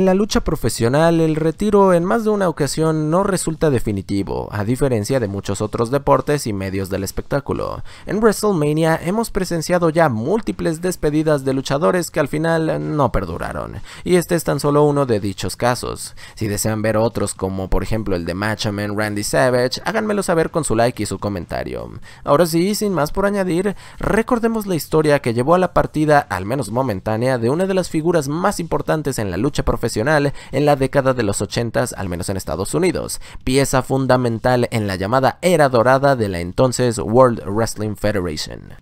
En la lucha profesional, el retiro en más de una ocasión no resulta definitivo, a diferencia de muchos otros deportes y medios del espectáculo. En WrestleMania hemos presenciado ya múltiples despedidas de luchadores que al final no perduraron, y este es tan solo uno de dichos casos. Si desean ver otros como por ejemplo el de Man Randy Savage, háganmelo saber con su like y su comentario. Ahora sí, sin más por añadir, recordemos la historia que llevó a la partida, al menos momentánea, de una de las figuras más importantes en la lucha profesional en la década de los 80, al menos en Estados Unidos, pieza fundamental en la llamada era dorada de la entonces World Wrestling Federation.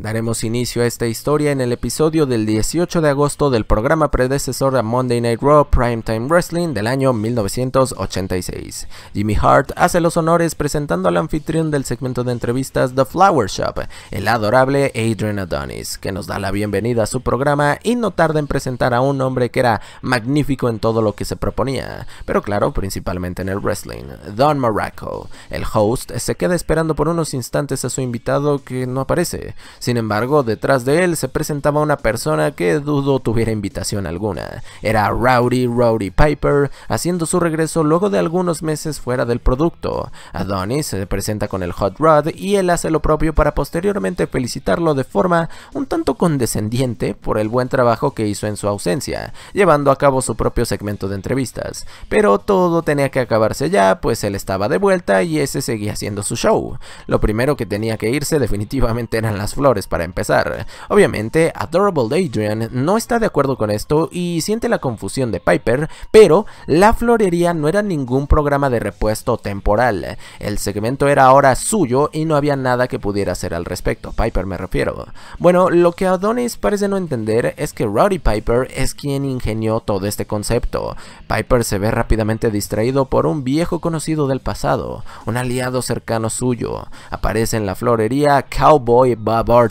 Daremos inicio a esta historia en el episodio del 18 de agosto del programa predecesor a Monday Night Raw Primetime Wrestling del año 1986. Jimmy Hart hace los honores presentando al anfitrión del segmento de entrevistas The Flower Shop, el adorable Adrian Adonis, que nos da la bienvenida a su programa y no tarda en presentar a un hombre que era magnífico en todo lo que se proponía, pero claro, principalmente en el wrestling, Don Morocco. El host se queda esperando por unos instantes a su invitado que no aparece. Sin embargo, detrás de él se presentaba una persona que dudo tuviera invitación alguna. Era Rowdy Rowdy Piper, haciendo su regreso luego de algunos meses fuera del producto. Adonis se presenta con el Hot Rod y él hace lo propio para posteriormente felicitarlo de forma un tanto condescendiente por el buen trabajo que hizo en su ausencia, llevando a cabo su propio segmento de entrevistas. Pero todo tenía que acabarse ya, pues él estaba de vuelta y ese seguía haciendo su show. Lo primero que tenía que irse definitivamente eran las flores para empezar. Obviamente, Adorable Adrian no está de acuerdo con esto y siente la confusión de Piper, pero la florería no era ningún programa de repuesto temporal. El segmento era ahora suyo y no había nada que pudiera hacer al respecto, Piper me refiero. Bueno, lo que Adonis parece no entender es que Rowdy Piper es quien ingenió todo este concepto. Piper se ve rápidamente distraído por un viejo conocido del pasado, un aliado cercano suyo. Aparece en la florería Cowboy Babar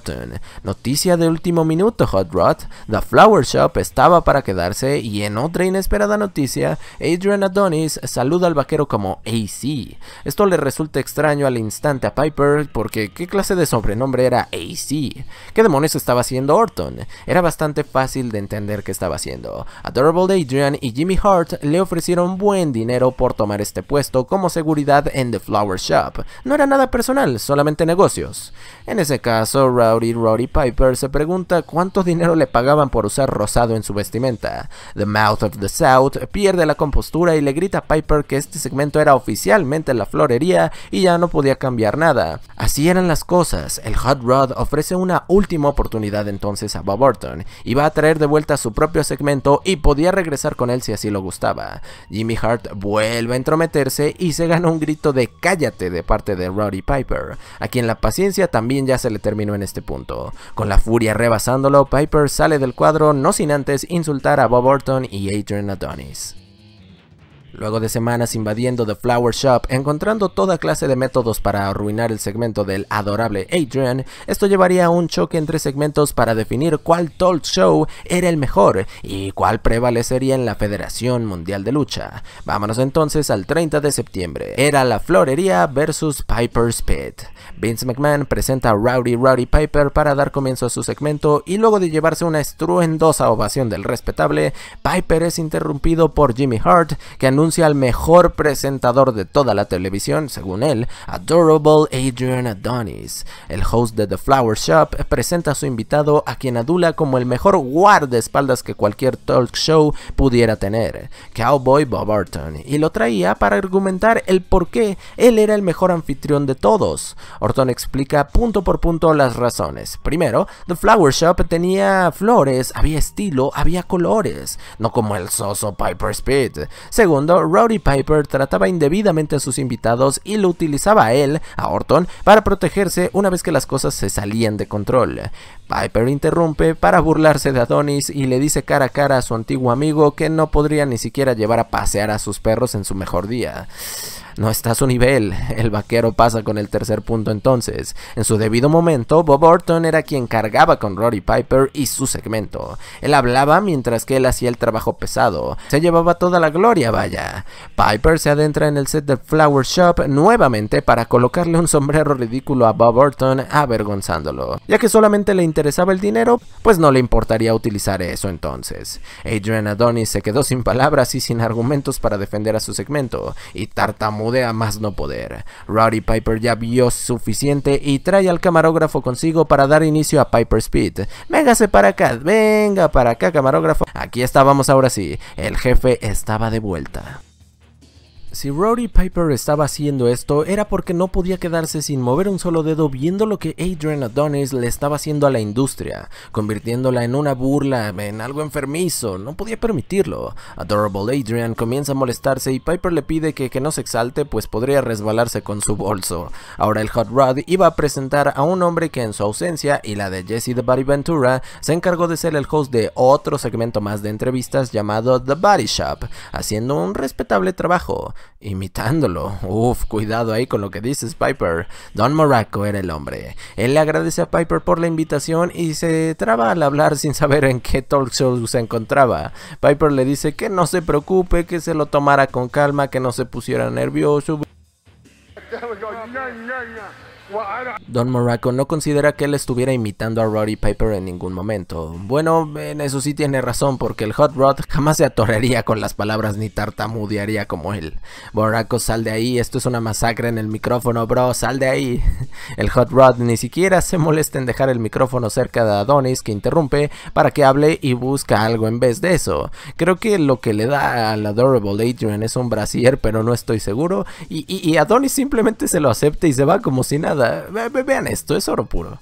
Noticia de último minuto, Hot Rod. The Flower Shop estaba para quedarse y en otra inesperada noticia, Adrian Adonis saluda al vaquero como AC. Esto le resulta extraño al instante a Piper porque ¿qué clase de sobrenombre era AC? ¿Qué demonios estaba haciendo Orton? Era bastante fácil de entender qué estaba haciendo. Adorable Adrian y Jimmy Hart le ofrecieron buen dinero por tomar este puesto como seguridad en The Flower Shop. No era nada personal, solamente negocios. En ese caso, Roddy Piper se pregunta cuánto dinero le pagaban por usar rosado en su vestimenta. The Mouth of the South pierde la compostura y le grita a Piper que este segmento era oficialmente la florería y ya no podía cambiar nada. Así eran las cosas, el Hot Rod ofrece una última oportunidad entonces a Bob Orton, y va a traer de vuelta su propio segmento y podía regresar con él si así lo gustaba. Jimmy Hart vuelve a entrometerse y se gana un grito de cállate de parte de Roddy Piper, a quien la paciencia también ya se le terminó en este este punto. Con la furia rebasándolo, Piper sale del cuadro no sin antes insultar a Bob Orton y Adrian Adonis. Luego de semanas invadiendo The Flower Shop, encontrando toda clase de métodos para arruinar el segmento del adorable Adrian, esto llevaría a un choque entre segmentos para definir cuál talk show era el mejor y cuál prevalecería en la Federación Mundial de Lucha. Vámonos entonces al 30 de septiembre. Era la florería versus Piper's Pit. Vince McMahon presenta a Rowdy Rowdy Piper para dar comienzo a su segmento y luego de llevarse una estruendosa ovación del respetable, Piper es interrumpido por Jimmy Hart que anuncia anuncia al mejor presentador de toda la televisión, según él, Adorable Adrian Adonis. El host de The Flower Shop presenta a su invitado a quien adula como el mejor guardaespaldas que cualquier talk show pudiera tener, Cowboy Bob Orton, y lo traía para argumentar el por qué él era el mejor anfitrión de todos. Orton explica punto por punto las razones. Primero, The Flower Shop tenía flores, había estilo, había colores, no como el soso Piper Speed. Segundo, Rowdy Piper trataba indebidamente a sus invitados y lo utilizaba a él, a Orton, para protegerse una vez que las cosas se salían de control. Piper interrumpe para burlarse de Adonis y le dice cara a cara a su antiguo amigo que no podría ni siquiera llevar a pasear a sus perros en su mejor día no está a su nivel. El vaquero pasa con el tercer punto entonces. En su debido momento, Bob Orton era quien cargaba con Rory Piper y su segmento. Él hablaba mientras que él hacía el trabajo pesado. Se llevaba toda la gloria, vaya. Piper se adentra en el set de Flower Shop nuevamente para colocarle un sombrero ridículo a Bob Orton avergonzándolo. Ya que solamente le interesaba el dinero, pues no le importaría utilizar eso entonces. Adrian Adonis se quedó sin palabras y sin argumentos para defender a su segmento y tartamudeó más no poder. Rowdy Piper ya vio suficiente y trae al camarógrafo consigo para dar inicio a Piper Speed. Véngase para acá, venga para acá camarógrafo. Aquí estábamos ahora sí, el jefe estaba de vuelta. Si Rory Piper estaba haciendo esto era porque no podía quedarse sin mover un solo dedo viendo lo que Adrian Adonis le estaba haciendo a la industria, convirtiéndola en una burla, en algo enfermizo, no podía permitirlo. Adorable Adrian comienza a molestarse y Piper le pide que, que no se exalte pues podría resbalarse con su bolso. Ahora el Hot Rod iba a presentar a un hombre que en su ausencia y la de Jesse The Body Ventura se encargó de ser el host de otro segmento más de entrevistas llamado The Body Shop, haciendo un respetable trabajo imitándolo. Uf, cuidado ahí con lo que dices, Piper. Don Morocco era el hombre. Él le agradece a Piper por la invitación y se traba al hablar sin saber en qué talk show se encontraba. Piper le dice que no se preocupe, que se lo tomara con calma, que no se pusiera nervioso. Don Moraco no considera que él estuviera imitando a Roddy Piper en ningún momento. Bueno, en eso sí tiene razón, porque el Hot Rod jamás se atorrería con las palabras ni tartamudearía como él. Moraco, sal de ahí, esto es una masacre en el micrófono, bro, sal de ahí. El Hot Rod ni siquiera se molesta en dejar el micrófono cerca de Adonis, que interrumpe para que hable y busca algo en vez de eso. Creo que lo que le da al Adorable Adrian es un brasier, pero no estoy seguro. Y, y Adonis simplemente se lo acepta y se va como si nada vean esto, es oro puro.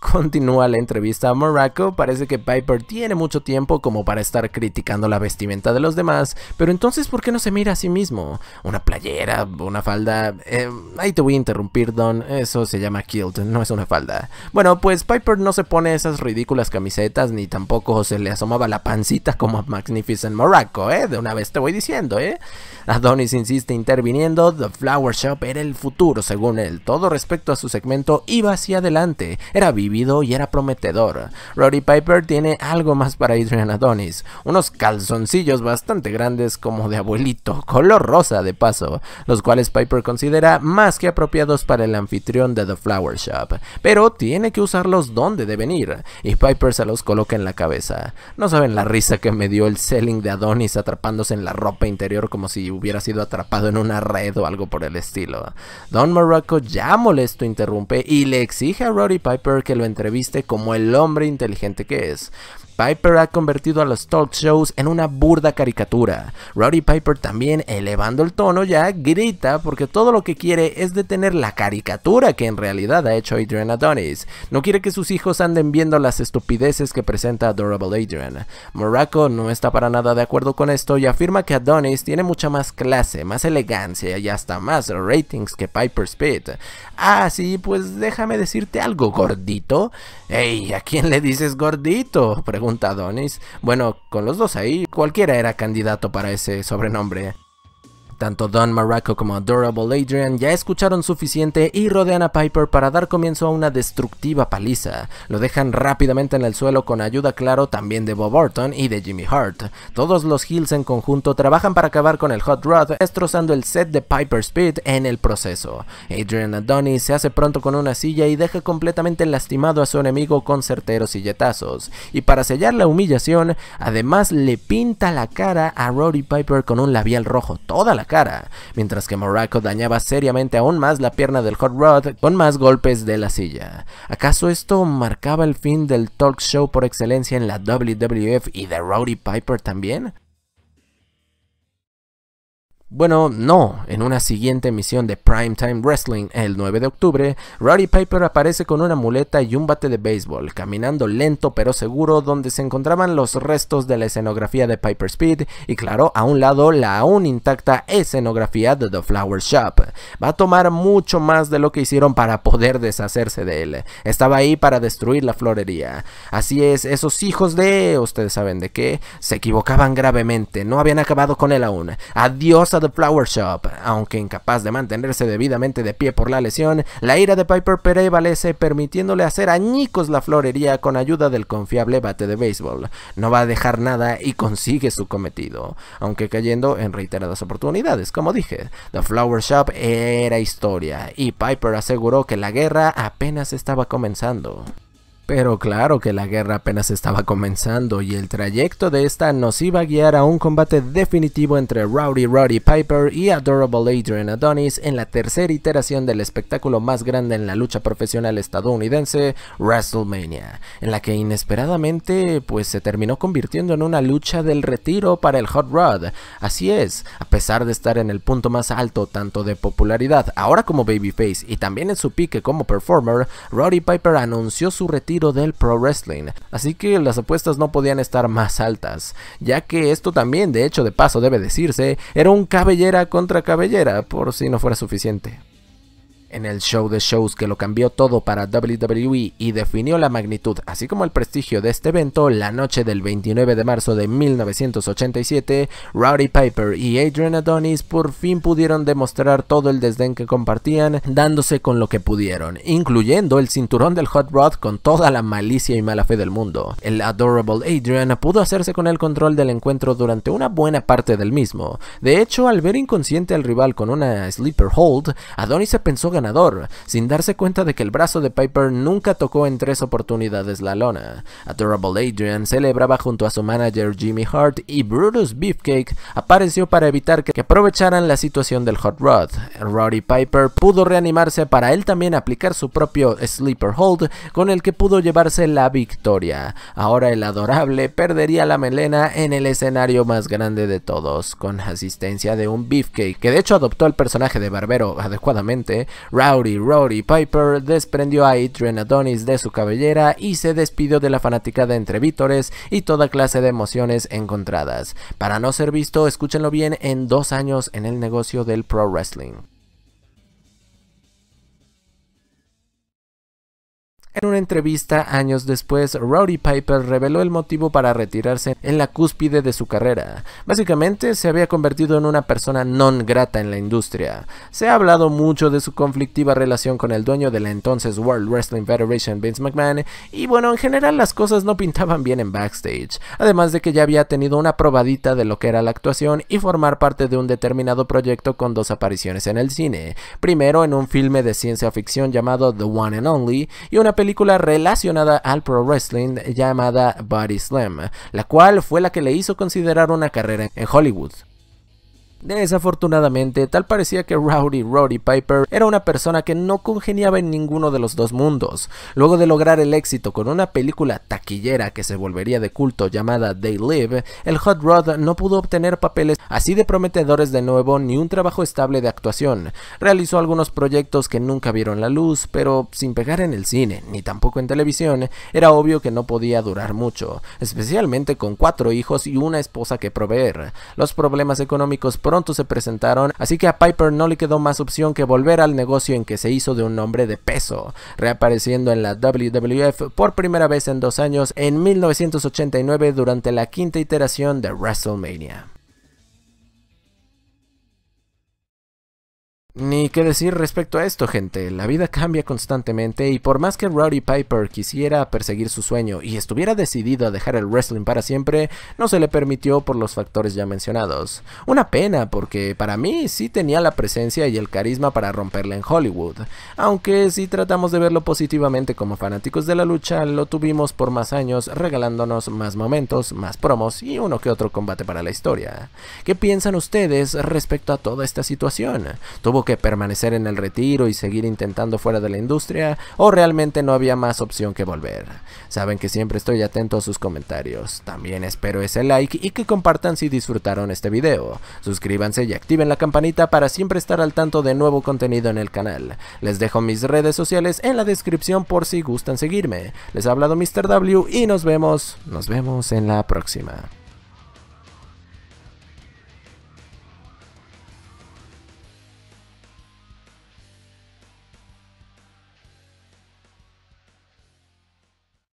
Continúa la entrevista a Morocco, parece que Piper tiene mucho tiempo como para estar criticando la vestimenta de los demás, pero entonces ¿por qué no se mira a sí mismo? ¿Una playera? ¿Una falda? Eh, ahí te voy a interrumpir, Don, eso se llama kilt, no es una falda. Bueno, pues Piper no se pone esas ridículas camisetas ni tampoco se le asomaba la pancita como a Magnificent Morocco, ¿eh? De una vez te voy diciendo, ¿eh? Adonis insiste interviniendo, The Flower Shop era el futuro, según él, todo respecto a su segmento iba hacia adelante, era vívido y era prometedor. Rory Piper tiene algo más para Adrian Adonis, unos calzoncillos bastante grandes como de abuelito, color rosa de paso, los cuales Piper considera más que apropiados para el anfitrión de The Flower Shop, pero tiene que usarlos donde deben ir, y Piper se los coloca en la cabeza. No saben la risa que me dio el selling de Adonis atrapándose en la ropa interior como si hubiera sido atrapado en una red o algo por el estilo. Don Morocco ya molesto interrumpe y le exige a Rory Piper que lo entreviste como el hombre inteligente que es. Piper ha convertido a los talk shows en una burda caricatura. Roddy Piper también, elevando el tono ya, grita porque todo lo que quiere es detener la caricatura que en realidad ha hecho Adrian Adonis. No quiere que sus hijos anden viendo las estupideces que presenta Adorable Adrian. Morocco no está para nada de acuerdo con esto y afirma que Adonis tiene mucha más clase, más elegancia y hasta más ratings que Piper Speed. Ah, sí, pues déjame decirte algo, gordito. Ey, ¿a quién le dices gordito? pregunta Donis. Bueno, con los dos ahí, cualquiera era candidato para ese sobrenombre. Tanto Don Maraco como Adorable Adrian ya escucharon suficiente y rodean a Piper para dar comienzo a una destructiva paliza. Lo dejan rápidamente en el suelo con ayuda claro también de Bob Orton y de Jimmy Hart. Todos los Hills en conjunto trabajan para acabar con el Hot Rod, destrozando el set de Piper Speed en el proceso. Adrian Adonis se hace pronto con una silla y deja completamente lastimado a su enemigo con certeros silletazos. Y para sellar la humillación, además le pinta la cara a Roddy Piper con un labial rojo toda la cara, mientras que Morocco dañaba seriamente aún más la pierna del Hot Rod con más golpes de la silla. ¿Acaso esto marcaba el fin del talk show por excelencia en la WWF y de Rowdy Piper también? Bueno, no, en una siguiente emisión de Primetime Wrestling el 9 de octubre, Roddy Piper aparece con una muleta y un bate de béisbol, caminando lento pero seguro donde se encontraban los restos de la escenografía de Piper Speed y claro, a un lado la aún intacta escenografía de The Flower Shop. Va a tomar mucho más de lo que hicieron para poder deshacerse de él. Estaba ahí para destruir la florería. Así es, esos hijos de, ustedes saben de qué, se equivocaban gravemente, no habían acabado con él aún. Adiós a The Flower Shop. Aunque incapaz de mantenerse debidamente de pie por la lesión, la ira de Piper prevalece permitiéndole hacer añicos la florería con ayuda del confiable bate de béisbol. No va a dejar nada y consigue su cometido, aunque cayendo en reiteradas oportunidades, como dije. The Flower Shop era historia y Piper aseguró que la guerra apenas estaba comenzando. Pero claro que la guerra apenas estaba comenzando y el trayecto de esta nos iba a guiar a un combate definitivo entre Rowdy Roddy Piper y Adorable Adrian Adonis en la tercera iteración del espectáculo más grande en la lucha profesional estadounidense, WrestleMania, en la que inesperadamente pues se terminó convirtiendo en una lucha del retiro para el Hot Rod. Así es, a pesar de estar en el punto más alto tanto de popularidad ahora como babyface y también en su pique como performer, Roddy Piper anunció su retiro del pro wrestling, así que las apuestas no podían estar más altas, ya que esto también, de hecho de paso debe decirse, era un cabellera contra cabellera, por si no fuera suficiente. En el show de shows que lo cambió todo para WWE y definió la magnitud, así como el prestigio de este evento, la noche del 29 de marzo de 1987, Rowdy Piper y Adrian Adonis por fin pudieron demostrar todo el desdén que compartían, dándose con lo que pudieron, incluyendo el cinturón del Hot Rod con toda la malicia y mala fe del mundo. El adorable Adrian pudo hacerse con el control del encuentro durante una buena parte del mismo. De hecho, al ver inconsciente al rival con una sleeper hold, Adonis se pensó sin darse cuenta de que el brazo de Piper nunca tocó en tres oportunidades la lona. Adorable Adrian celebraba junto a su manager Jimmy Hart y Brutus Beefcake apareció para evitar que aprovecharan la situación del Hot Rod. Roddy Piper pudo reanimarse para él también aplicar su propio Sleeper Hold con el que pudo llevarse la victoria. Ahora el adorable perdería la melena en el escenario más grande de todos, con asistencia de un Beefcake que de hecho adoptó el personaje de Barbero adecuadamente. Rowdy Rowdy Piper desprendió a Adrian Adonis de su cabellera y se despidió de la fanática entre vítores y toda clase de emociones encontradas. Para no ser visto, escúchenlo bien en dos años en el negocio del pro wrestling. En una entrevista años después, Rowdy Piper reveló el motivo para retirarse en la cúspide de su carrera. Básicamente, se había convertido en una persona non grata en la industria. Se ha hablado mucho de su conflictiva relación con el dueño de la entonces World Wrestling Federation, Vince McMahon, y bueno, en general las cosas no pintaban bien en backstage, además de que ya había tenido una probadita de lo que era la actuación y formar parte de un determinado proyecto con dos apariciones en el cine, primero en un filme de ciencia ficción llamado The One and Only y una película relacionada al pro wrestling llamada Body Slam, la cual fue la que le hizo considerar una carrera en Hollywood. Desafortunadamente, tal parecía que Rowdy Roddy Piper era una persona que no congeniaba en ninguno de los dos mundos. Luego de lograr el éxito con una película taquillera que se volvería de culto llamada They Live, el Hot Rod no pudo obtener papeles así de prometedores de nuevo ni un trabajo estable de actuación. Realizó algunos proyectos que nunca vieron la luz, pero sin pegar en el cine ni tampoco en televisión, era obvio que no podía durar mucho, especialmente con cuatro hijos y una esposa que proveer. Los problemas económicos pronto se presentaron, así que a Piper no le quedó más opción que volver al negocio en que se hizo de un nombre de peso, reapareciendo en la WWF por primera vez en dos años en 1989 durante la quinta iteración de WrestleMania. Ni qué decir respecto a esto, gente. La vida cambia constantemente y por más que Rowdy Piper quisiera perseguir su sueño y estuviera decidido a dejar el wrestling para siempre, no se le permitió por los factores ya mencionados. Una pena porque para mí sí tenía la presencia y el carisma para romperla en Hollywood, aunque si tratamos de verlo positivamente como fanáticos de la lucha, lo tuvimos por más años regalándonos más momentos, más promos y uno que otro combate para la historia. ¿Qué piensan ustedes respecto a toda esta situación? ¿Tuvo que permanecer en el retiro y seguir intentando fuera de la industria, o realmente no había más opción que volver. Saben que siempre estoy atento a sus comentarios, también espero ese like y que compartan si disfrutaron este video. Suscríbanse y activen la campanita para siempre estar al tanto de nuevo contenido en el canal. Les dejo mis redes sociales en la descripción por si gustan seguirme. Les ha hablado Mr. W y nos vemos, nos vemos en la próxima.